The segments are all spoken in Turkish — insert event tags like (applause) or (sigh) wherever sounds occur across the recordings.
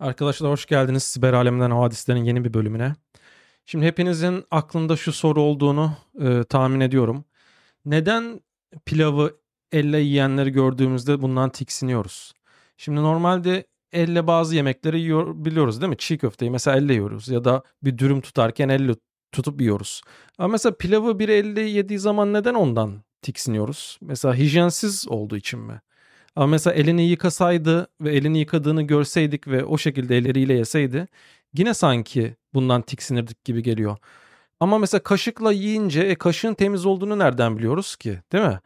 Arkadaşlar hoş geldiniz Siber Alemden Hadislerin yeni bir bölümüne. Şimdi hepinizin aklında şu soru olduğunu e, tahmin ediyorum. Neden pilavı elle yiyenleri gördüğümüzde bundan tiksiniyoruz? Şimdi normalde elle bazı yemekleri yiyor, biliyoruz değil mi? Çiğ köfteyi mesela elle yiyoruz ya da bir dürüm tutarken elle tutup yiyoruz. Ama mesela pilavı bir elle yediği zaman neden ondan tiksiniyoruz? Mesela hijyensiz olduğu için mi? Ama mesela elini yıkasaydı ve elini yıkadığını görseydik ve o şekilde elleriyle yeseydi yine sanki bundan tiksinirdik gibi geliyor. Ama mesela kaşıkla yiyince e, kaşığın temiz olduğunu nereden biliyoruz ki değil mi?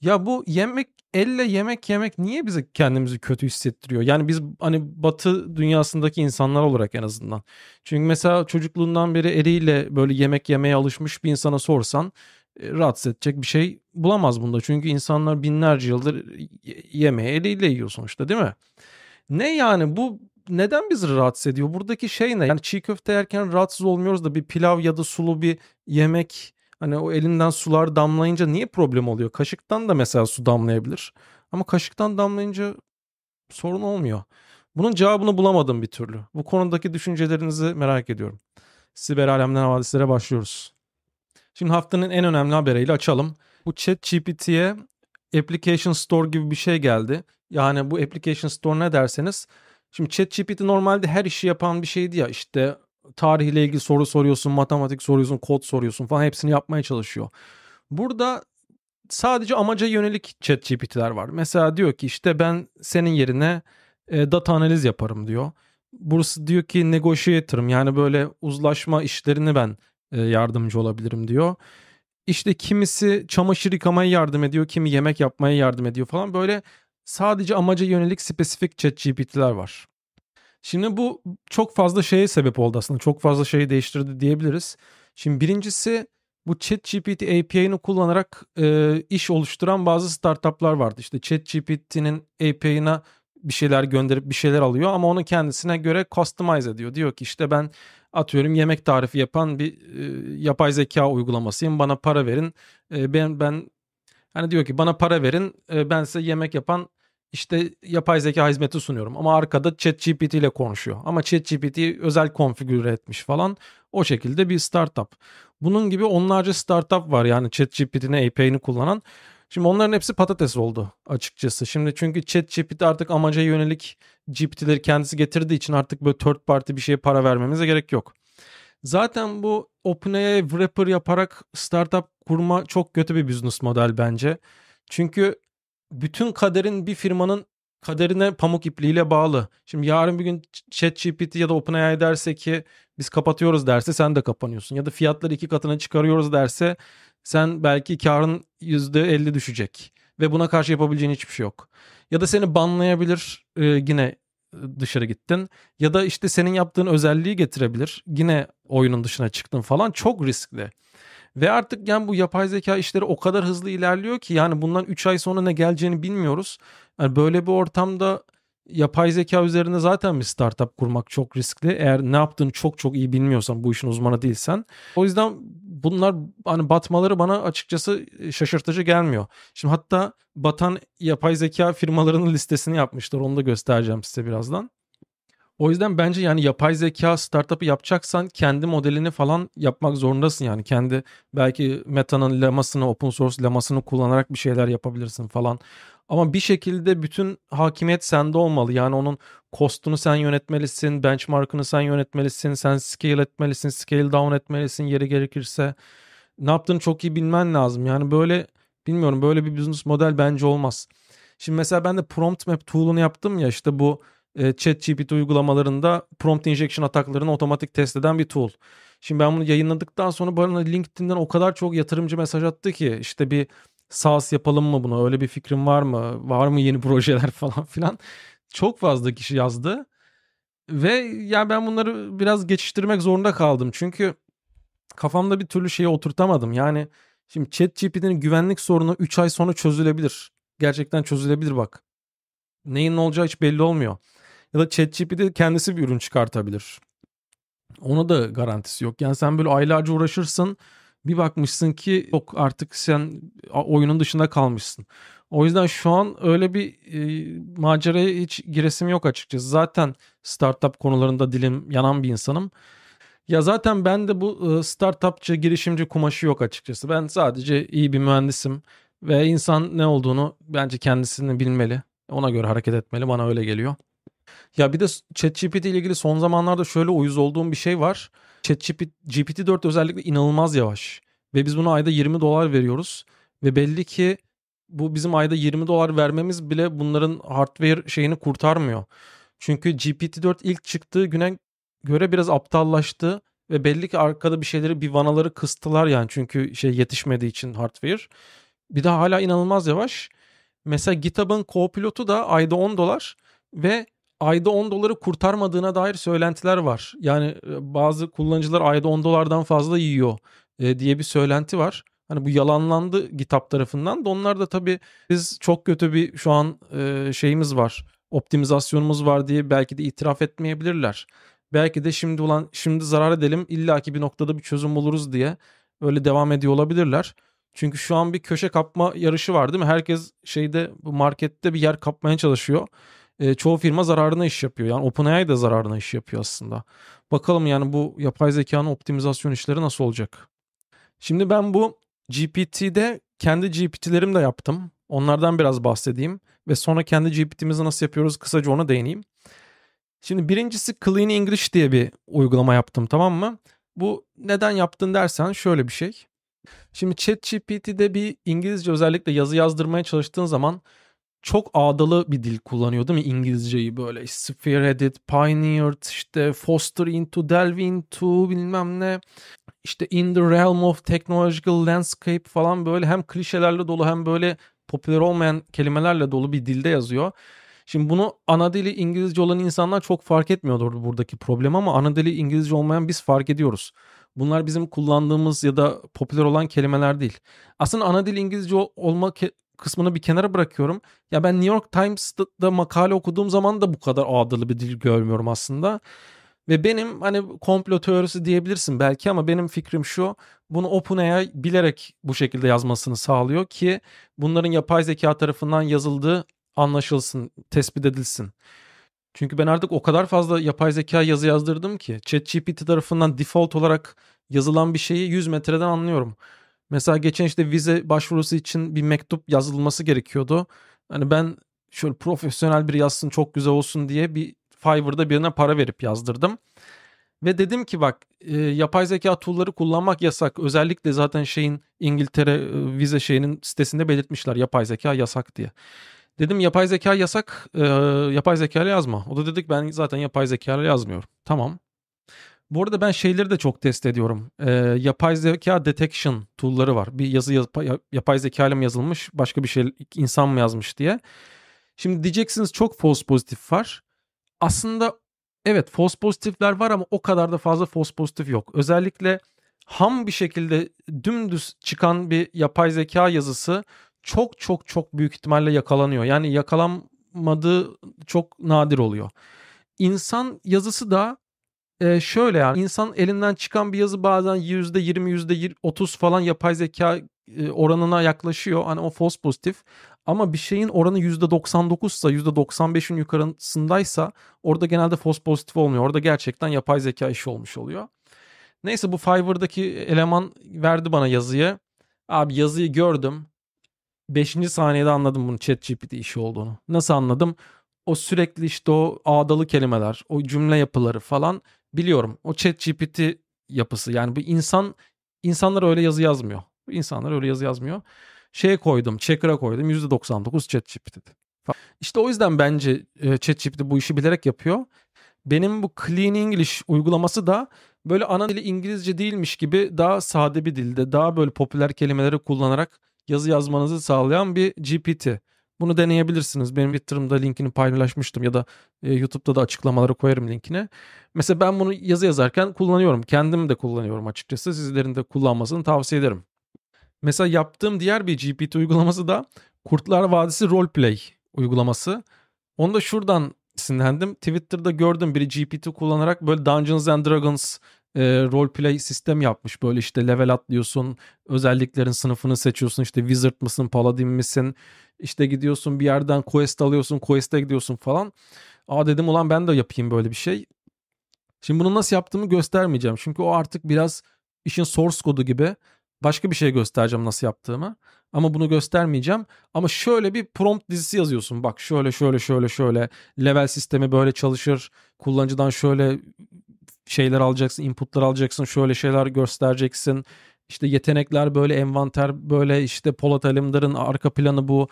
Ya bu yemek elle yemek yemek niye bize kendimizi kötü hissettiriyor? Yani biz hani batı dünyasındaki insanlar olarak en azından. Çünkü mesela çocukluğundan beri eliyle böyle yemek yemeye alışmış bir insana sorsan e, rahatsız edecek bir şey bulamaz bunda. Çünkü insanlar binlerce yıldır yemeği eliyle yiyor sonuçta değil mi? Ne yani bu neden bizi rahatsız ediyor? Buradaki şey ne? Yani çiğ köfte yerken rahatsız olmuyoruz da bir pilav ya da sulu bir yemek hani o elinden sular damlayınca niye problem oluyor? Kaşıktan da mesela su damlayabilir. Ama kaşıktan damlayınca sorun olmuyor. Bunun cevabını bulamadım bir türlü. Bu konudaki düşüncelerinizi merak ediyorum. Siber Alemden Havadislere başlıyoruz. Şimdi haftanın en önemli haberiyle açalım. Bu chat GPT'ye Application Store gibi bir şey geldi. Yani bu Application Store ne derseniz. Şimdi chat GPT normalde her işi yapan bir şeydi ya işte tarihle ilgili soru soruyorsun, matematik soruyorsun, kod soruyorsun falan hepsini yapmaya çalışıyor. Burada sadece amaca yönelik chat GPT'ler var. Mesela diyor ki işte ben senin yerine e, data analiz yaparım diyor. Burası diyor ki negotiator'ım yani böyle uzlaşma işlerini ben e, yardımcı olabilirim diyor. İşte kimisi çamaşır yıkamaya yardım ediyor, kimi yemek yapmaya yardım ediyor falan. Böyle sadece amaca yönelik spesifik chat GPT'ler var. Şimdi bu çok fazla şeye sebep oldu aslında. Çok fazla şeyi değiştirdi diyebiliriz. Şimdi birincisi bu ChatGPT API'ını kullanarak e, iş oluşturan bazı startuplar vardı. İşte ChatGPT'nin API'ına bir şeyler gönderip bir şeyler alıyor ama onu kendisine göre customize ediyor. Diyor ki işte ben atıyorum yemek tarifi yapan bir e, yapay zeka uygulamasıyım. Bana para verin. E, ben ben hani diyor ki bana para verin. E, ben size yemek yapan işte yapay zeka hizmeti sunuyorum ama arkada ChatGPT ile konuşuyor. Ama ChatGPT özel konfigüre etmiş falan. O şekilde bir startup. Bunun gibi onlarca startup var yani ChatGPT'nin API'ni kullanan. Şimdi onların hepsi patates oldu açıkçası. Şimdi çünkü chat GPT artık amaca yönelik GPT'leri kendisi getirdiği için artık böyle third party bir şeye para vermemize gerek yok. Zaten bu OpenAI wrapper yaparak startup kurma çok kötü bir business model bence. Çünkü bütün kaderin bir firmanın kaderine pamuk ipliğiyle bağlı. Şimdi yarın bir gün ChatGPT ya da OpenAI derse ki biz kapatıyoruz derse sen de kapanıyorsun. Ya da fiyatları iki katına çıkarıyoruz derse sen belki karın %50 düşecek ve buna karşı yapabileceğin hiçbir şey yok. Ya da seni banlayabilir e, yine e, dışarı gittin. Ya da işte senin yaptığın özelliği getirebilir. Yine oyunun dışına çıktın falan. Çok riskli. Ve artık yani bu yapay zeka işleri o kadar hızlı ilerliyor ki yani bundan 3 ay sonra ne geleceğini bilmiyoruz. Yani böyle bir ortamda yapay zeka üzerine zaten bir startup kurmak çok riskli. Eğer ne yaptığını çok çok iyi bilmiyorsan bu işin uzmanı değilsen. O yüzden bunlar hani batmaları bana açıkçası şaşırtıcı gelmiyor. Şimdi hatta batan yapay zeka firmalarının listesini yapmışlar. Onu da göstereceğim size birazdan. O yüzden bence yani yapay zeka startup'ı yapacaksan kendi modelini falan yapmak zorundasın yani. Kendi belki Meta'nın lemasını, open source lemasını kullanarak bir şeyler yapabilirsin falan. Ama bir şekilde bütün hakimiyet sende olmalı. Yani onun kostunu sen yönetmelisin, benchmark'ını sen yönetmelisin, sen scale etmelisin, scale down etmelisin yeri gerekirse. Ne yaptığını çok iyi bilmen lazım. Yani böyle bilmiyorum böyle bir business model bence olmaz. Şimdi mesela ben de prompt map tool'unu yaptım ya işte bu e, chat GPT uygulamalarında prompt injection ataklarını otomatik test eden bir tool. Şimdi ben bunu yayınladıktan sonra bana LinkedIn'den o kadar çok yatırımcı mesaj attı ki işte bir SaaS yapalım mı bunu? Öyle bir fikrim var mı? Var mı yeni (laughs) projeler falan filan? Çok fazla kişi yazdı. Ve ya ben bunları biraz geçiştirmek zorunda kaldım. Çünkü kafamda bir türlü şeyi oturtamadım. Yani şimdi ChatGPT'nin güvenlik sorunu 3 ay sonra çözülebilir. Gerçekten çözülebilir bak. Neyin olacağı hiç belli olmuyor. Ya da ChatGPT kendisi bir ürün çıkartabilir. Ona da garantisi yok. Yani sen böyle aylarca uğraşırsın bir bakmışsın ki yok artık sen oyunun dışında kalmışsın. O yüzden şu an öyle bir e, maceraya hiç giresim yok açıkçası. Zaten startup konularında dilim yanan bir insanım. Ya zaten ben de bu e, startupçı, girişimci kumaşı yok açıkçası. Ben sadece iyi bir mühendisim ve insan ne olduğunu bence kendisini bilmeli. Ona göre hareket etmeli bana öyle geliyor. Ya bir de ChatGPT ile ilgili son zamanlarda şöyle uyuz olduğum bir şey var. ChatGPT GPT-4 özellikle inanılmaz yavaş. Ve biz buna ayda 20 dolar veriyoruz. Ve belli ki bu bizim ayda 20 dolar vermemiz bile bunların hardware şeyini kurtarmıyor. Çünkü GPT-4 ilk çıktığı güne göre biraz aptallaştı ve belli ki arkada bir şeyleri bir vanaları kıstılar yani çünkü şey yetişmediği için hardware. Bir de hala inanılmaz yavaş. Mesela GitHub'ın co-pilotu da ayda 10 dolar ve ayda 10 doları kurtarmadığına dair söylentiler var. Yani e, bazı kullanıcılar ayda 10 dolardan fazla yiyor e, diye bir söylenti var. Hani bu yalanlandı GitHub tarafından da onlar da tabii biz çok kötü bir şu an e, şeyimiz var. Optimizasyonumuz var diye belki de itiraf etmeyebilirler. Belki de şimdi olan şimdi zarar edelim illaki bir noktada bir çözüm buluruz diye öyle devam ediyor olabilirler. Çünkü şu an bir köşe kapma yarışı var değil mi? Herkes şeyde bu markette bir yer kapmaya çalışıyor e, çoğu firma zararına iş yapıyor. Yani OpenAI da zararına iş yapıyor aslında. Bakalım yani bu yapay zekanın optimizasyon işleri nasıl olacak? Şimdi ben bu GPT'de kendi GPT'lerimi de yaptım. Onlardan biraz bahsedeyim ve sonra kendi GPT'mizi nasıl yapıyoruz kısaca ona değineyim. Şimdi birincisi Clean English diye bir uygulama yaptım tamam mı? Bu neden yaptın dersen şöyle bir şey. Şimdi ChatGPT'de bir İngilizce özellikle yazı yazdırmaya çalıştığın zaman çok ağdalı bir dil kullanıyor değil mi İngilizceyi böyle spearheaded, pioneered, işte foster into, delve into bilmem ne işte in the realm of technological landscape falan böyle hem klişelerle dolu hem böyle popüler olmayan kelimelerle dolu bir dilde yazıyor. Şimdi bunu ana dili İngilizce olan insanlar çok fark etmiyordur buradaki problem ama ana dili İngilizce olmayan biz fark ediyoruz. Bunlar bizim kullandığımız ya da popüler olan kelimeler değil. Aslında ana dil İngilizce olma kısmını bir kenara bırakıyorum. Ya ben New York Times'da makale okuduğum zaman da bu kadar ağdalı bir dil görmüyorum aslında. Ve benim hani komplo teorisi diyebilirsin belki ama benim fikrim şu. Bunu OpenAI bilerek bu şekilde yazmasını sağlıyor ki bunların yapay zeka tarafından yazıldığı anlaşılsın, tespit edilsin. Çünkü ben artık o kadar fazla yapay zeka yazı yazdırdım ki ChatGPT tarafından default olarak yazılan bir şeyi 100 metreden anlıyorum. Mesela geçen işte vize başvurusu için bir mektup yazılması gerekiyordu. Hani ben şöyle profesyonel bir yazsın çok güzel olsun diye bir Fiverr'da birine para verip yazdırdım. Ve dedim ki bak e, yapay zeka tool'ları kullanmak yasak. Özellikle zaten şeyin İngiltere e, vize şeyinin sitesinde belirtmişler yapay zeka yasak diye. Dedim yapay zeka yasak, e, yapay zeka yazma. O da dedik ben zaten yapay zeka yazmıyorum. Tamam. Bu arada ben şeyleri de çok test ediyorum. Ee, yapay zeka detection tool'ları var. Bir yazı yap yapay zeka ile mi yazılmış, başka bir şey insan mı yazmış diye. Şimdi diyeceksiniz çok false pozitif var. Aslında evet false pozitifler var ama o kadar da fazla false pozitif yok. Özellikle ham bir şekilde dümdüz çıkan bir yapay zeka yazısı çok çok çok büyük ihtimalle yakalanıyor. Yani yakalanmadığı çok nadir oluyor. İnsan yazısı da e, şöyle yani insan elinden çıkan bir yazı bazen %20, %20 %30 falan yapay zeka oranına yaklaşıyor. Hani o false pozitif. Ama bir şeyin oranı %99 ise %95'in yukarısındaysa orada genelde false pozitif olmuyor. Orada gerçekten yapay zeka işi olmuş oluyor. Neyse bu Fiverr'daki eleman verdi bana yazıyı. Abi yazıyı gördüm. 5. saniyede anladım bunun chat GPT işi olduğunu. Nasıl anladım? O sürekli işte o ağdalı kelimeler, o cümle yapıları falan biliyorum o chat GPT yapısı yani bu insan insanlar öyle yazı yazmıyor. Bu insanlar öyle yazı yazmıyor. Şeye koydum, checker'a koydum %99 chat GPT. İşte o yüzden bence e, chat GPT bu işi bilerek yapıyor. Benim bu Clean English uygulaması da böyle ana dili İngilizce değilmiş gibi daha sade bir dilde, daha böyle popüler kelimeleri kullanarak yazı yazmanızı sağlayan bir GPT. Bunu deneyebilirsiniz. Benim Twitter'ımda linkini paylaşmıştım ya da e, YouTube'da da açıklamalara koyarım linkine. Mesela ben bunu yazı yazarken kullanıyorum. Kendim de kullanıyorum açıkçası. Sizlerin de kullanmasını tavsiye ederim. Mesela yaptığım diğer bir GPT uygulaması da Kurtlar Vadisi Roleplay uygulaması. Onu da şuradan sinirlendim. Twitter'da gördüm biri GPT kullanarak böyle Dungeons and Dragons e, roleplay sistem yapmış. Böyle işte level atlıyorsun, özelliklerin sınıfını seçiyorsun. İşte wizard mısın, paladin misin, işte gidiyorsun bir yerden quest alıyorsun, quest'e gidiyorsun falan. Aa dedim ulan ben de yapayım böyle bir şey. Şimdi bunu nasıl yaptığımı göstermeyeceğim. Çünkü o artık biraz işin source kodu gibi. Başka bir şey göstereceğim nasıl yaptığımı. Ama bunu göstermeyeceğim. Ama şöyle bir prompt dizisi yazıyorsun. Bak şöyle şöyle şöyle şöyle level sistemi böyle çalışır. Kullanıcıdan şöyle şeyler alacaksın, inputlar alacaksın, şöyle şeyler göstereceksin. İşte yetenekler böyle envanter böyle işte Polat Alemdar'ın arka planı bu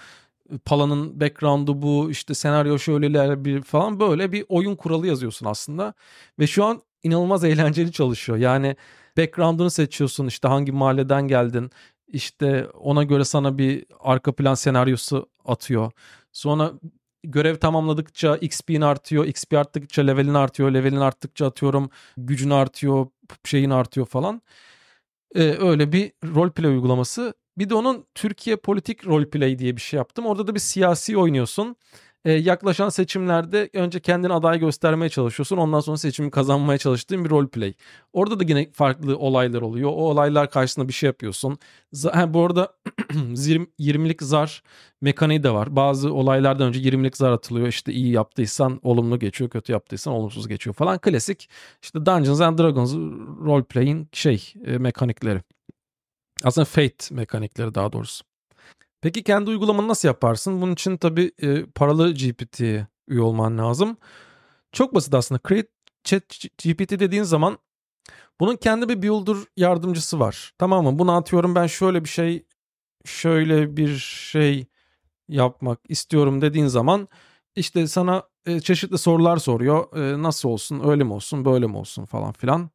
Pala'nın background'u bu işte senaryo şöyleler bir falan böyle bir oyun kuralı yazıyorsun aslında ve şu an inanılmaz eğlenceli çalışıyor. Yani background'unu seçiyorsun işte hangi mahalleden geldin işte ona göre sana bir arka plan senaryosu atıyor. Sonra görev tamamladıkça XP'in artıyor. XP arttıkça levelin artıyor. Levelin arttıkça atıyorum gücün artıyor, şeyin artıyor falan. Ee, öyle bir rol play uygulaması. Bir de onun Türkiye politik rol play diye bir şey yaptım. Orada da bir siyasi oynuyorsun. Ee, yaklaşan seçimlerde önce kendini aday göstermeye çalışıyorsun. Ondan sonra seçimi kazanmaya çalıştığın bir rol play. Orada da yine farklı olaylar oluyor. O olaylar karşısında bir şey yapıyorsun. Z- ha, bu arada 20'lik (clears throat) zar mekaniği de var. Bazı olaylardan önce 20'lik zar atılıyor. İşte iyi yaptıysan olumlu geçiyor, kötü yaptıysan olumsuz geçiyor falan. Klasik işte Dungeons and Dragons role play'in şey e, mekanikleri. Aslında Fate mekanikleri daha doğrusu. Peki kendi uygulamanı nasıl yaparsın? Bunun için tabii e, paralı GPT üye olman lazım. Çok basit aslında. Create Chat GPT dediğin zaman bunun kendi bir builder yardımcısı var. Tamam mı? Bunu atıyorum ben şöyle bir şey şöyle bir şey yapmak istiyorum dediğin zaman işte sana e, çeşitli sorular soruyor. E, nasıl olsun, öyle mi olsun, böyle mi olsun falan filan.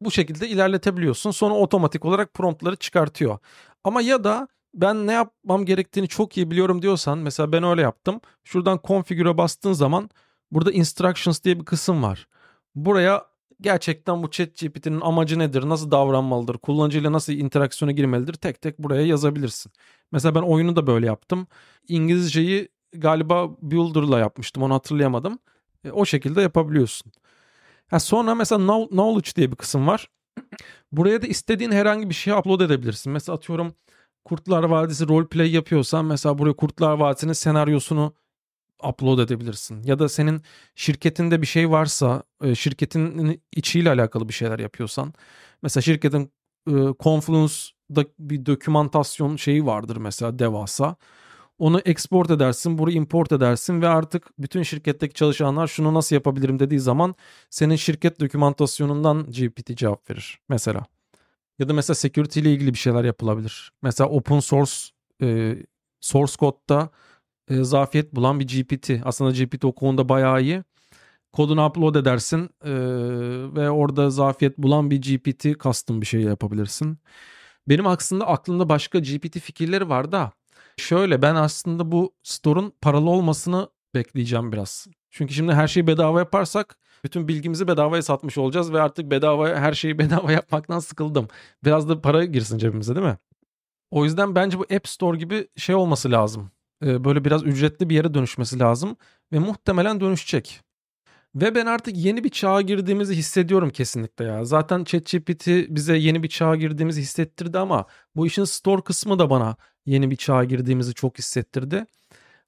Bu şekilde ilerletebiliyorsun. Sonra otomatik olarak promptları çıkartıyor. Ama ya da ben ne yapmam gerektiğini çok iyi biliyorum diyorsan mesela ben öyle yaptım. Şuradan konfigüre bastığın zaman burada instructions diye bir kısım var. Buraya gerçekten bu chat GPT'nin amacı nedir, nasıl davranmalıdır, kullanıcıyla nasıl interaksiyona girmelidir tek tek buraya yazabilirsin. Mesela ben oyunu da böyle yaptım. İngilizceyi galiba Builder'la yapmıştım onu hatırlayamadım. E, o şekilde yapabiliyorsun. Ha, sonra mesela knowledge diye bir kısım var. Buraya da istediğin herhangi bir şeyi upload edebilirsin. Mesela atıyorum Kurtlar Vadisi roleplay yapıyorsan mesela buraya Kurtlar Vadisi'nin senaryosunu upload edebilirsin. Ya da senin şirketinde bir şey varsa, e, şirketin içiyle alakalı bir şeyler yapıyorsan. Mesela şirketin e, Confluence'da bir dokümantasyon şeyi vardır mesela devasa. Onu export edersin, bunu import edersin ve artık bütün şirketteki çalışanlar şunu nasıl yapabilirim dediği zaman senin şirket dokümantasyonundan GPT cevap verir mesela. Ya da mesela security ile ilgili bir şeyler yapılabilir. Mesela open source e, source kodda e, zafiyet bulan bir GPT. Aslında GPT o konuda bayağı iyi. Kodunu upload edersin e, ve orada zafiyet bulan bir GPT custom bir şey yapabilirsin. Benim aslında aklımda başka GPT fikirleri var da şöyle ben aslında bu store'un paralı olmasını bekleyeceğim biraz. Çünkü şimdi her şeyi bedava yaparsak bütün bilgimizi bedavaya satmış olacağız ve artık bedava her şeyi (laughs) bedava yapmaktan sıkıldım. Biraz da para girsin cebimize değil mi? O yüzden bence bu App Store gibi şey olması lazım. Ee, böyle biraz ücretli bir yere dönüşmesi lazım ve muhtemelen dönüşecek. Ve ben artık yeni bir çağa girdiğimizi hissediyorum kesinlikle ya. Zaten ChatGPT bize yeni bir çağa girdiğimizi hissettirdi ama bu işin store kısmı da bana yeni bir çağa girdiğimizi çok hissettirdi.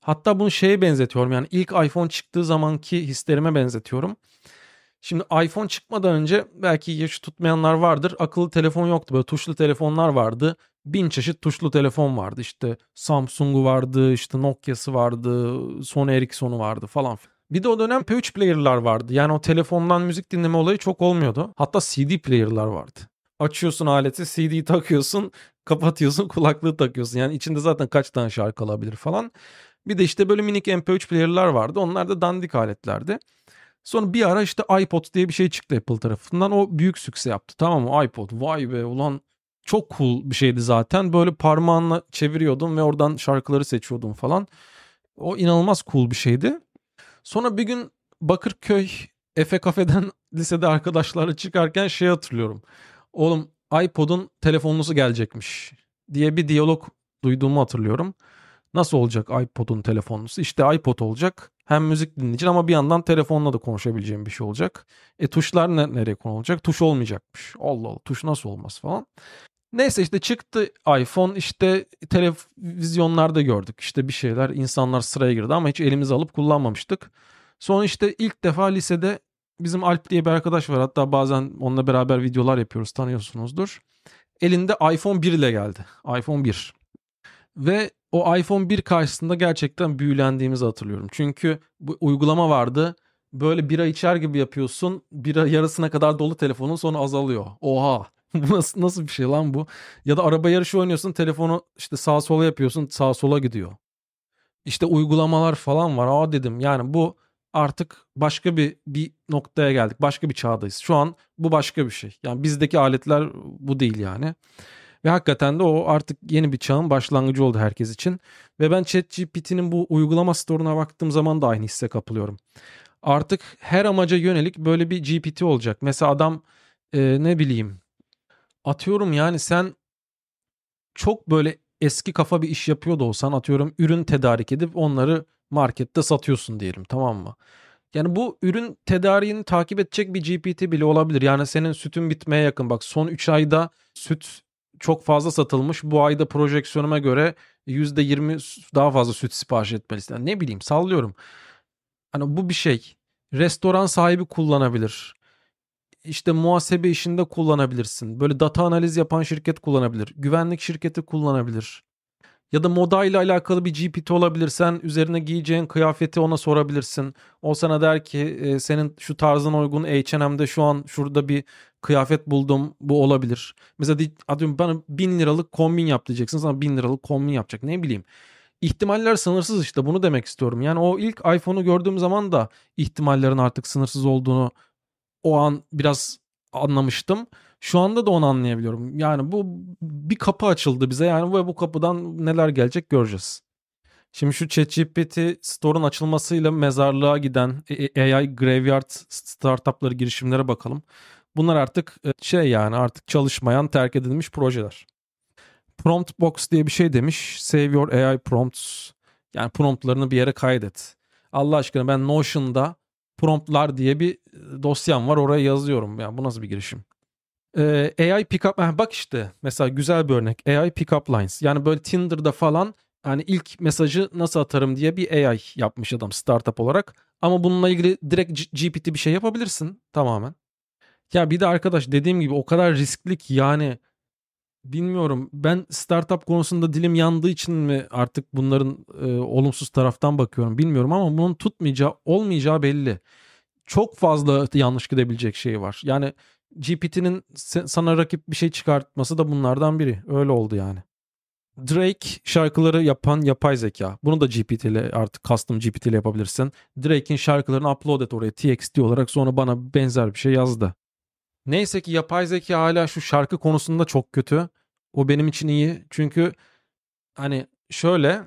Hatta bunu şeye benzetiyorum yani ilk iPhone çıktığı zamanki hislerime benzetiyorum. Şimdi iPhone çıkmadan önce belki yaşı tutmayanlar vardır. Akıllı telefon yoktu. Böyle tuşlu telefonlar vardı. Bin çeşit tuşlu telefon vardı. İşte Samsung'u vardı, işte Nokia'sı vardı, Sony Ericsson'u vardı falan. Bir de o dönem P3 player'lar vardı. Yani o telefondan müzik dinleme olayı çok olmuyordu. Hatta CD player'lar vardı. Açıyorsun aleti, CD takıyorsun, (laughs) kapatıyorsun, kulaklığı takıyorsun. Yani içinde zaten kaç tane şarkı alabilir falan. Bir de işte böyle minik MP3 player'lar vardı. Onlar da dandik aletlerdi. Sonra bir ara işte iPod diye bir şey çıktı Apple tarafından. O büyük sükse yaptı. Tamam mı? iPod. Vay be ulan çok cool bir şeydi zaten. Böyle parmağınla çeviriyordum ve oradan şarkıları seçiyordum falan. O inanılmaz cool bir şeydi. Sonra bir gün Bakırköy Efe Kafe'den (laughs) lisede arkadaşlarla çıkarken şey hatırlıyorum. Oğlum iPod'un telefonlusu gelecekmiş diye bir diyalog duyduğumu hatırlıyorum. Nasıl olacak iPod'un telefonlusu? İşte iPod olacak hem müzik dinleyeceksin ama bir yandan telefonla da konuşabileceğin bir şey olacak. E tuşlar ne, nereye konulacak? Tuş olmayacakmış. Allah Allah tuş nasıl olmaz falan. Neyse işte çıktı iPhone işte televizyonlarda gördük işte bir şeyler insanlar sıraya girdi ama hiç elimize alıp kullanmamıştık. Sonra işte ilk defa lisede bizim Alp diye bir arkadaş var hatta bazen onunla beraber videolar yapıyoruz tanıyorsunuzdur. Elinde iPhone 1 ile geldi iPhone 1 ve o iPhone 1 karşısında gerçekten büyülendiğimizi hatırlıyorum. Çünkü bu uygulama vardı. Böyle bira içer gibi yapıyorsun. Bira yarısına kadar dolu telefonun sonra azalıyor. Oha. (laughs) nasıl, nasıl bir şey lan bu? Ya da araba yarışı oynuyorsun telefonu işte sağa sola yapıyorsun sağa sola gidiyor. İşte uygulamalar falan var. Aa dedim yani bu artık başka bir bir noktaya geldik. Başka bir çağdayız. Şu an bu başka bir şey. Yani bizdeki aletler bu değil yani. Ve hakikaten de o artık yeni bir çağın başlangıcı oldu herkes için. Ve ben ChatGPT'nin bu uygulama store'una baktığım zaman da aynı hisse kapılıyorum. Artık her amaca yönelik böyle bir GPT olacak. Mesela adam e, ne bileyim atıyorum yani sen çok böyle eski kafa bir iş yapıyor da olsan atıyorum ürün tedarik edip onları markette satıyorsun diyelim tamam mı? Yani bu ürün tedariğini takip edecek bir GPT bile olabilir. Yani senin sütün bitmeye yakın. Bak son 3 ayda süt çok fazla satılmış. Bu ayda projeksiyonuma göre %20 daha fazla süt sipariş etmelisin. Yani ne bileyim sallıyorum. Hani bu bir şey. Restoran sahibi kullanabilir. İşte muhasebe işinde kullanabilirsin. Böyle data analiz yapan şirket kullanabilir. Güvenlik şirketi kullanabilir. Ya da moda ile alakalı bir GPT olabilirsen üzerine giyeceğin kıyafeti ona sorabilirsin. O sana der ki e, senin şu tarzına uygun H&M'de şu an şurada bir kıyafet buldum bu olabilir. Mesela atıyorum bana 1000 liralık kombin yap diyeceksiniz ama 1000 liralık kombin yapacak ne bileyim. İhtimaller sınırsız işte bunu demek istiyorum. Yani o ilk iPhone'u gördüğüm zaman da ihtimallerin artık sınırsız olduğunu o an biraz anlamıştım. Şu anda da onu anlayabiliyorum. Yani bu bir kapı açıldı bize yani ve bu kapıdan neler gelecek göreceğiz. Şimdi şu ChatGPT Store'un açılmasıyla mezarlığa giden AI graveyard startupları girişimlere bakalım. Bunlar artık e, şey yani artık çalışmayan terk edilmiş projeler. Prompt box diye bir şey demiş. Save your AI prompts. Yani promptlarını bir yere kaydet. Allah aşkına ben Notion'da promptlar diye bir e, dosyam var. Oraya yazıyorum. Yani bu nasıl bir girişim? Ee, AI pickup bak işte mesela güzel bir örnek. AI pickup lines. Yani böyle Tinder'da falan hani ilk mesajı nasıl atarım diye bir AI yapmış adam startup olarak. Ama bununla ilgili direkt GPT bir şey yapabilirsin tamamen. Ya bir de arkadaş dediğim gibi o kadar riskli ki yani bilmiyorum ben startup konusunda dilim yandığı için mi artık bunların e, olumsuz taraftan bakıyorum bilmiyorum ama bunun tutmayacağı olmayacağı belli. Çok fazla yanlış gidebilecek şey var. Yani GPT'nin sana rakip bir şey çıkartması da bunlardan biri. Öyle oldu yani. Drake şarkıları yapan yapay zeka. Bunu da GPT ile artık custom GPT ile yapabilirsin. Drake'in şarkılarını upload et oraya txt olarak sonra bana benzer bir şey yazdı. Neyse ki yapay zeka hala şu şarkı konusunda çok kötü. O benim için iyi. Çünkü hani şöyle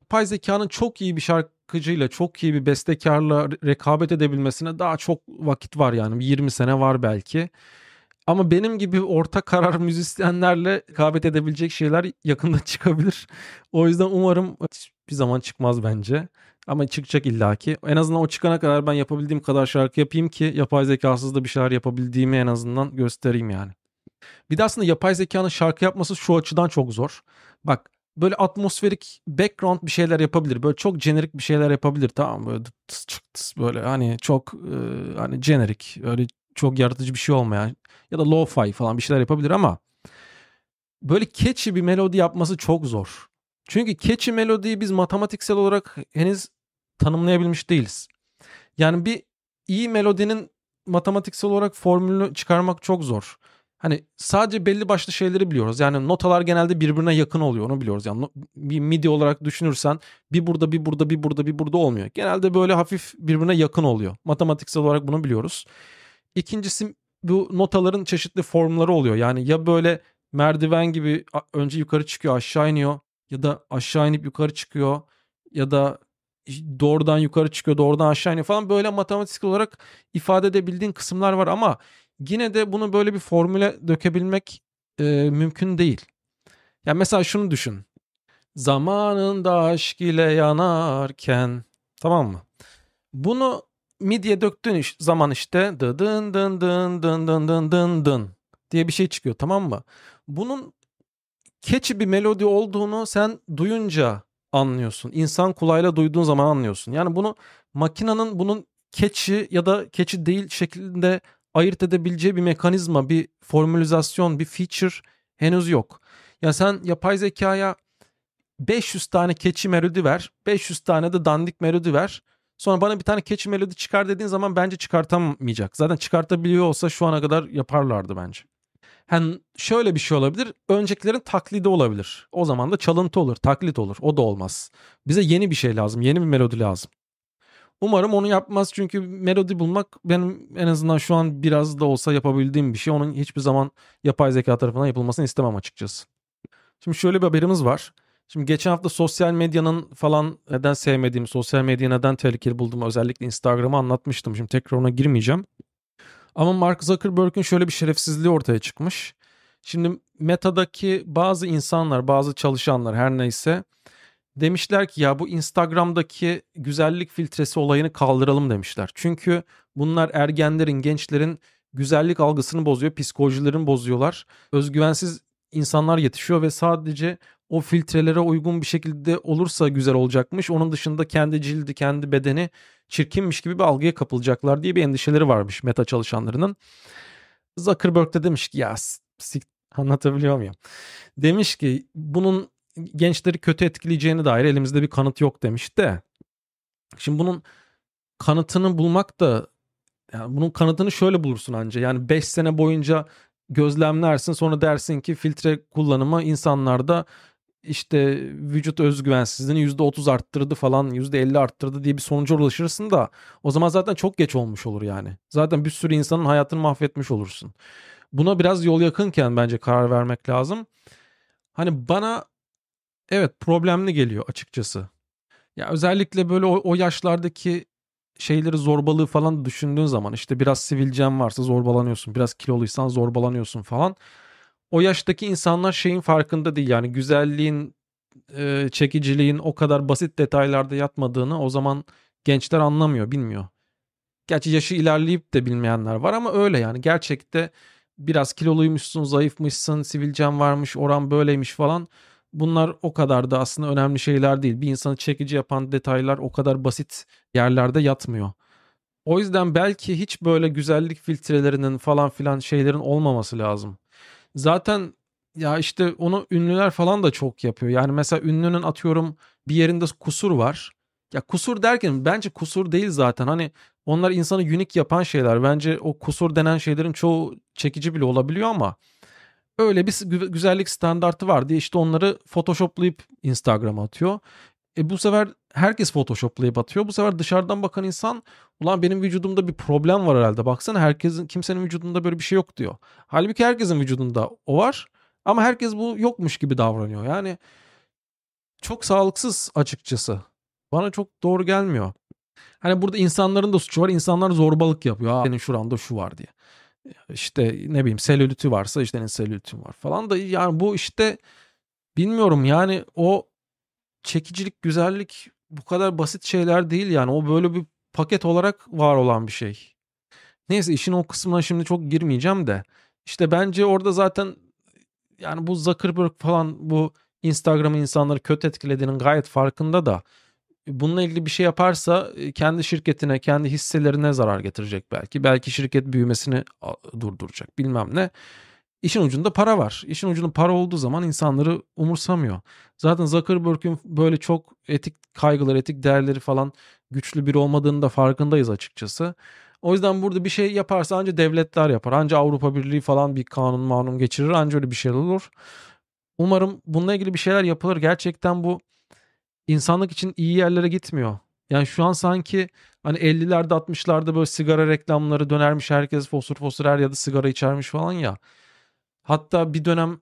yapay zekanın çok iyi bir şarkıcıyla, çok iyi bir bestekarla rekabet edebilmesine daha çok vakit var yani. 20 sene var belki. Ama benim gibi orta karar (laughs) müzisyenlerle rekabet edebilecek şeyler yakında (laughs) çıkabilir. O yüzden umarım bir zaman çıkmaz bence. Ama çıkacak illaki. En azından o çıkana kadar ben yapabildiğim kadar şarkı yapayım ki yapay zekasız da bir şeyler yapabildiğimi en azından göstereyim yani. Bir de aslında yapay zekanın şarkı yapması şu açıdan çok zor. Bak böyle atmosferik background bir şeyler yapabilir. Böyle çok jenerik bir şeyler yapabilir tamam böyle tıs çık tıs böyle hani çok e, hani jenerik öyle çok yaratıcı bir şey olmayan ya da lo-fi falan bir şeyler yapabilir ama böyle catchy bir melodi yapması çok zor. Çünkü catchy melodiyi biz matematiksel olarak henüz tanımlayabilmiş değiliz. Yani bir iyi melodinin matematiksel olarak formülünü çıkarmak çok zor. Hani sadece belli başlı şeyleri biliyoruz. Yani notalar genelde birbirine yakın oluyor onu biliyoruz. Yani bir midi olarak düşünürsen bir burada bir burada bir burada bir burada olmuyor. Genelde böyle hafif birbirine yakın oluyor. Matematiksel olarak bunu biliyoruz. İkincisi bu notaların çeşitli formları oluyor. Yani ya böyle merdiven gibi önce yukarı çıkıyor aşağı iniyor ya da aşağı inip yukarı çıkıyor ya da doğrudan yukarı çıkıyor, doğrudan aşağı iniyor falan böyle matematiksel olarak ifade edebildiğin kısımlar var ama yine de bunu böyle bir formüle dökebilmek e, mümkün değil. Ya yani mesela şunu düşün. Zamanında aşk ile yanarken tamam mı? Bunu midye döktüğün iş, zaman işte dı dın dın dın dın dın dın dın dın diye bir şey çıkıyor tamam mı? Bunun keçi bir melodi olduğunu sen duyunca anlıyorsun. İnsan kulağıyla duyduğun zaman anlıyorsun. Yani bunu makina'nın bunun keçi ya da keçi değil şeklinde ayırt edebileceği bir mekanizma, bir formülizasyon, bir feature henüz yok. Ya sen yapay zekaya 500 tane keçi melodi ver, 500 tane de dandik melodi ver. Sonra bana bir tane keçi melodi çıkar dediğin zaman bence çıkartamayacak. Zaten çıkartabiliyor olsa şu ana kadar yaparlardı bence. Hani şöyle bir şey olabilir. Öncekilerin taklidi olabilir. O zaman da çalıntı olur, taklit olur. O da olmaz. Bize yeni bir şey lazım, yeni bir melodi lazım. Umarım onu yapmaz çünkü melodi bulmak benim en azından şu an biraz da olsa yapabildiğim bir şey. Onun hiçbir zaman yapay zeka tarafından yapılmasını istemem açıkçası. Şimdi şöyle bir haberimiz var. Şimdi geçen hafta sosyal medyanın falan neden sevmediğim, sosyal medya neden tehlikeli bulduğumu özellikle Instagram'a anlatmıştım. Şimdi tekrar ona girmeyeceğim. Ama Mark Zuckerberg'in şöyle bir şerefsizliği ortaya çıkmış. Şimdi Meta'daki bazı insanlar, bazı çalışanlar her neyse demişler ki ya bu Instagram'daki güzellik filtresi olayını kaldıralım demişler. Çünkü bunlar ergenlerin, gençlerin güzellik algısını bozuyor, psikolojilerini bozuyorlar. Özgüvensiz insanlar yetişiyor ve sadece o filtrelere uygun bir şekilde olursa güzel olacakmış. Onun dışında kendi cildi, kendi bedeni çirkinmiş gibi bir algıya kapılacaklar diye bir endişeleri varmış meta çalışanlarının. Zuckerberg de demiş ki ya sik (laughs) anlatabiliyor muyum? Demiş ki bunun gençleri kötü etkileyeceğine dair elimizde bir kanıt yok demiş de. Şimdi bunun kanıtını bulmak da yani bunun kanıtını şöyle bulursun anca. Yani 5 sene boyunca gözlemlersin sonra dersin ki filtre kullanımı insanlarda işte vücut özgüvensizliğini yüzde otuz arttırdı falan yüzde elli arttırdı diye bir sonuca ulaşırsın da o zaman zaten çok geç olmuş olur yani. Zaten bir sürü insanın hayatını mahvetmiş olursun. Buna biraz yol yakınken bence karar vermek lazım. Hani bana evet problemli geliyor açıkçası. Ya özellikle böyle o, o yaşlardaki şeyleri zorbalığı falan düşündüğün zaman işte biraz sivilcen varsa zorbalanıyorsun. Biraz kiloluysan zorbalanıyorsun falan o yaştaki insanlar şeyin farkında değil yani güzelliğin e, çekiciliğin o kadar basit detaylarda yatmadığını o zaman gençler anlamıyor bilmiyor. Gerçi yaşı ilerleyip de bilmeyenler var ama öyle yani gerçekte biraz kiloluymuşsun, zayıfmışsın, sivilcen varmış, oran böyleymiş falan. Bunlar o kadar da aslında önemli şeyler değil. Bir insanı çekici yapan detaylar o kadar basit yerlerde yatmıyor. O yüzden belki hiç böyle güzellik filtrelerinin falan filan şeylerin olmaması lazım zaten ya işte onu ünlüler falan da çok yapıyor. Yani mesela ünlünün atıyorum bir yerinde kusur var. Ya kusur derken bence kusur değil zaten. Hani onlar insanı unik yapan şeyler. Bence o kusur denen şeylerin çoğu çekici bile olabiliyor ama öyle bir güzellik standartı var diye işte onları photoshoplayıp Instagram'a atıyor. E bu sefer herkes Photoshop'layıp atıyor. Bu sefer dışarıdan bakan insan ulan benim vücudumda bir problem var herhalde. Baksana herkesin kimsenin vücudunda böyle bir şey yok diyor. Halbuki herkesin vücudunda o var ama herkes bu yokmuş gibi davranıyor. Yani çok sağlıksız açıkçası. Bana çok doğru gelmiyor. Hani burada insanların da suçu var. İnsanlar zorbalık yapıyor. Aa, senin şuranda şu var diye. İşte ne bileyim selülitü varsa işte senin selülitin var falan da yani bu işte bilmiyorum yani o çekicilik, güzellik bu kadar basit şeyler değil yani. O böyle bir paket olarak var olan bir şey. Neyse işin o kısmına şimdi çok girmeyeceğim de. İşte bence orada zaten yani bu Zuckerberg falan bu Instagram'ı insanları kötü etkilediğinin gayet farkında da bununla ilgili bir şey yaparsa e, kendi şirketine, kendi hisselerine zarar getirecek belki. Belki şirket büyümesini durduracak bilmem ne. İşin ucunda para var. İşin ucunda para olduğu zaman insanları umursamıyor. Zaten Zuckerberg'in böyle çok etik kaygıları, etik değerleri falan güçlü biri olmadığını da farkındayız açıkçası. O yüzden burada bir şey yaparsa ancak devletler yapar. Anca Avrupa Birliği falan bir kanun manum geçirir. Anca öyle bir şey olur. Umarım bununla ilgili bir şeyler yapılır. Gerçekten bu insanlık için iyi yerlere gitmiyor. Yani şu an sanki hani 50'lerde 60'larda böyle sigara reklamları dönermiş herkes fosur fosur her ya da sigara içermiş falan ya. Hatta bir dönem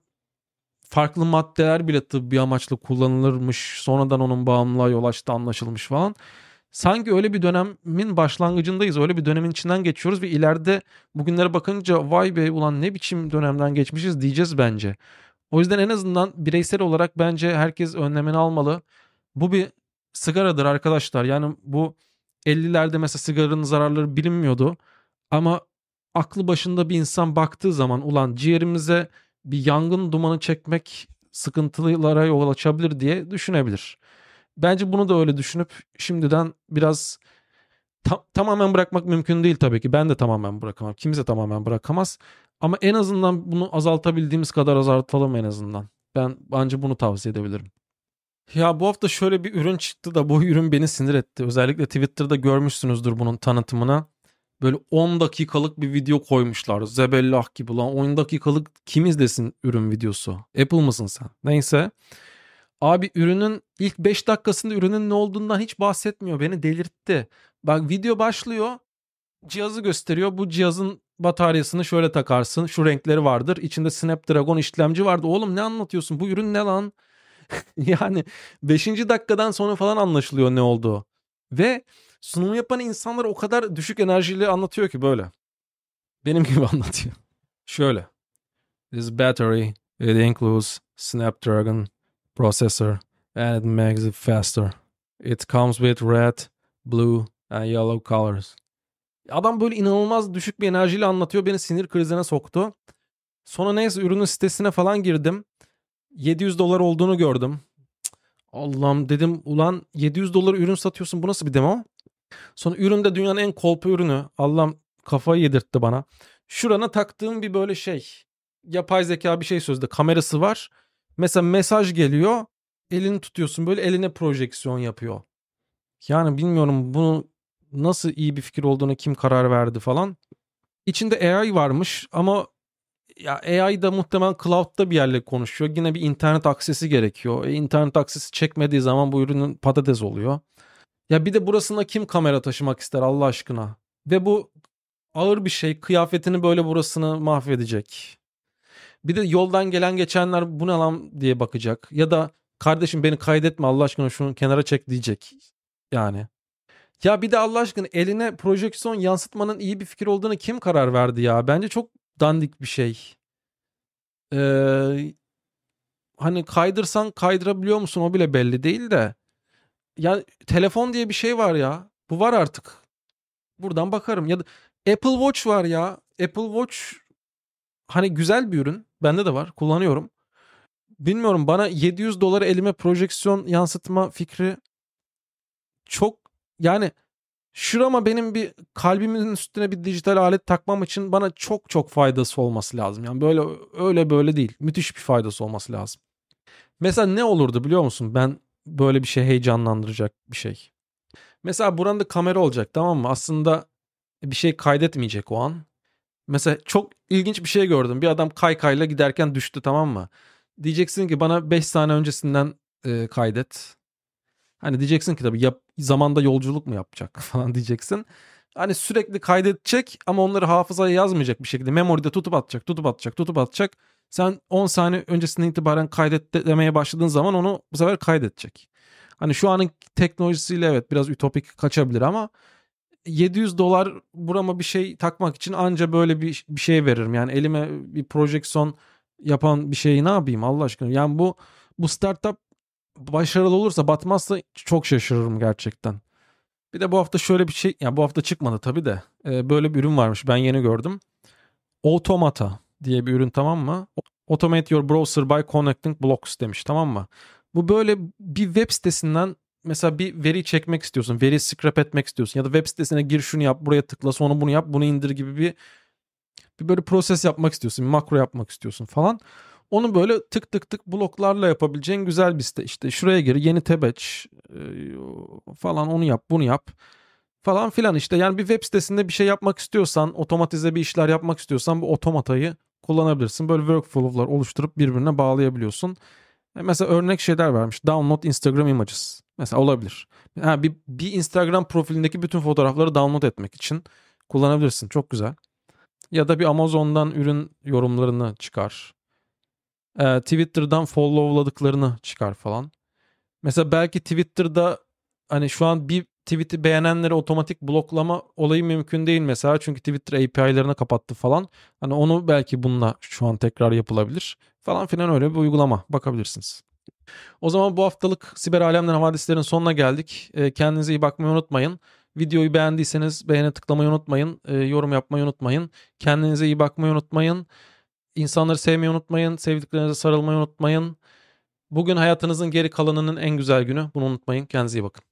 farklı maddeler bile tıbbi amaçlı kullanılırmış. Sonradan onun bağımlılığa yol açtı anlaşılmış falan. Sanki öyle bir dönemin başlangıcındayız. Öyle bir dönemin içinden geçiyoruz ve ileride bugünlere bakınca vay be ulan ne biçim dönemden geçmişiz diyeceğiz bence. O yüzden en azından bireysel olarak bence herkes önlemini almalı. Bu bir sigaradır arkadaşlar. Yani bu 50'lerde mesela sigaranın zararları bilinmiyordu. Ama aklı başında bir insan baktığı zaman ulan ciğerimize bir yangın dumanı çekmek sıkıntılılara yol açabilir diye düşünebilir. Bence bunu da öyle düşünüp şimdiden biraz ta- tamamen bırakmak mümkün değil tabii ki. Ben de tamamen bırakamam. Kimse tamamen bırakamaz. Ama en azından bunu azaltabildiğimiz kadar azaltalım en azından. Ben bence bunu tavsiye edebilirim. Ya bu hafta şöyle bir ürün çıktı da bu ürün beni sinir etti. Özellikle Twitter'da görmüşsünüzdür bunun tanıtımına böyle 10 dakikalık bir video koymuşlar. Zebellah gibi lan 10 dakikalık kim izlesin ürün videosu? Apple mısın sen? Neyse. Abi ürünün ilk 5 dakikasında ürünün ne olduğundan hiç bahsetmiyor. Beni delirtti. Bak video başlıyor. Cihazı gösteriyor. Bu cihazın bataryasını şöyle takarsın. Şu renkleri vardır. İçinde Snapdragon işlemci vardı. Oğlum ne anlatıyorsun? Bu ürün ne lan? (laughs) yani 5. dakikadan sonra falan anlaşılıyor ne olduğu. Ve sunumu yapan insanlar o kadar düşük enerjiyle anlatıyor ki böyle. Benim (laughs) gibi anlatıyor. Şöyle. This battery it includes Snapdragon processor and it makes it faster. It comes with red, blue and yellow colors. Adam böyle inanılmaz düşük bir enerjiyle anlatıyor. Beni sinir krizine soktu. Sonra neyse ürünün sitesine falan girdim. 700 dolar olduğunu gördüm. Allah'ım dedim ulan 700 dolar ürün satıyorsun bu nasıl bir demo? Sonra üründe dünyanın en kolpa ürünü. Allah'ım kafayı yedirtti bana. Şurana taktığım bir böyle şey. Yapay zeka bir şey sözde kamerası var. Mesela mesaj geliyor. Elini tutuyorsun böyle eline projeksiyon yapıyor. Yani bilmiyorum bunu nasıl iyi bir fikir olduğunu kim karar verdi falan. İçinde AI varmış ama ya AI da muhtemelen cloud'da bir yerle konuşuyor. Yine bir internet aksesi gerekiyor. E, internet aksesi çekmediği zaman bu ürünün patates oluyor. Ya bir de burasına kim kamera taşımak ister Allah aşkına? Ve bu ağır bir şey. Kıyafetini böyle burasını mahvedecek. Bir de yoldan gelen geçenler bu ne lan diye bakacak. Ya da kardeşim beni kaydetme Allah aşkına şunu kenara çek diyecek. Yani. Ya bir de Allah aşkına eline projeksiyon yansıtmanın iyi bir fikir olduğunu kim karar verdi ya? Bence çok dandik bir şey. Ee, hani kaydırsan kaydırabiliyor musun o bile belli değil de. Ya telefon diye bir şey var ya. Bu var artık. Buradan bakarım. Ya da Apple Watch var ya. Apple Watch hani güzel bir ürün. Bende de var. Kullanıyorum. Bilmiyorum bana 700 dolara elime projeksiyon yansıtma fikri çok yani şurama benim bir kalbimin üstüne bir dijital alet takmam için bana çok çok faydası olması lazım. Yani böyle öyle böyle değil. Müthiş bir faydası olması lazım. Mesela ne olurdu biliyor musun? Ben böyle bir şey heyecanlandıracak bir şey. Mesela buranda kamera olacak tamam mı? Aslında bir şey kaydetmeyecek o an. Mesela çok ilginç bir şey gördüm. Bir adam kaykayla giderken düştü tamam mı? Diyeceksin ki bana 5 saniye öncesinden e, kaydet. Hani diyeceksin ki tabii yap, zamanda yolculuk mu yapacak (laughs) falan diyeceksin. Hani sürekli kaydedecek ama onları hafızaya yazmayacak bir şekilde. Memoride tutup atacak, tutup atacak, tutup atacak. Sen 10 saniye öncesinden itibaren kaydet demeye başladığın zaman onu bu sefer kaydedecek. Hani şu anın teknolojisiyle evet biraz ütopik kaçabilir ama 700 dolar burama bir şey takmak için anca böyle bir, bir şey veririm. Yani elime bir projeksiyon yapan bir şeyi ne yapayım Allah aşkına. Yani bu bu startup başarılı olursa batmazsa çok şaşırırım gerçekten. Bir de bu hafta şöyle bir şey ya yani bu hafta çıkmadı tabii de böyle bir ürün varmış ben yeni gördüm. Automata diye bir ürün tamam mı? Automate your browser by connecting blocks demiş tamam mı? Bu böyle bir web sitesinden mesela bir veri çekmek istiyorsun. Veri scrap etmek istiyorsun. Ya da web sitesine gir şunu yap buraya tıkla sonra bunu yap bunu indir gibi bir bir böyle proses yapmak istiyorsun. Bir makro yapmak istiyorsun falan. Onu böyle tık tık tık bloklarla yapabileceğin güzel bir site. İşte şuraya gir yeni tab aç e, falan onu yap bunu yap falan filan işte. Yani bir web sitesinde bir şey yapmak istiyorsan otomatize bir işler yapmak istiyorsan bu otomatayı kullanabilirsin. Böyle workflow'lar oluşturup birbirine bağlayabiliyorsun. E, mesela örnek şeyler vermiş. Download Instagram images. Mesela olabilir. Ha, bir, bir Instagram profilindeki bütün fotoğrafları download etmek için kullanabilirsin. Çok güzel. Ya da bir Amazon'dan ürün yorumlarını çıkar. Ee, Twitter'dan followladıklarını çıkar falan. Mesela belki Twitter'da hani şu an bir tweet'i beğenenleri otomatik bloklama olayı mümkün değil mesela. Çünkü Twitter API'larını kapattı falan. Hani onu belki bununla şu an tekrar yapılabilir falan filan öyle bir uygulama bakabilirsiniz. O zaman bu haftalık siber alemden havadislerin sonuna geldik. Ee, kendinize iyi bakmayı unutmayın. Videoyu beğendiyseniz beğene tıklamayı unutmayın. Ee, yorum yapmayı unutmayın. Kendinize iyi bakmayı unutmayın. İnsanları sevmeyi unutmayın. Sevdiklerinize sarılmayı unutmayın. Bugün hayatınızın geri kalanının en güzel günü. Bunu unutmayın. Kendinize iyi bakın.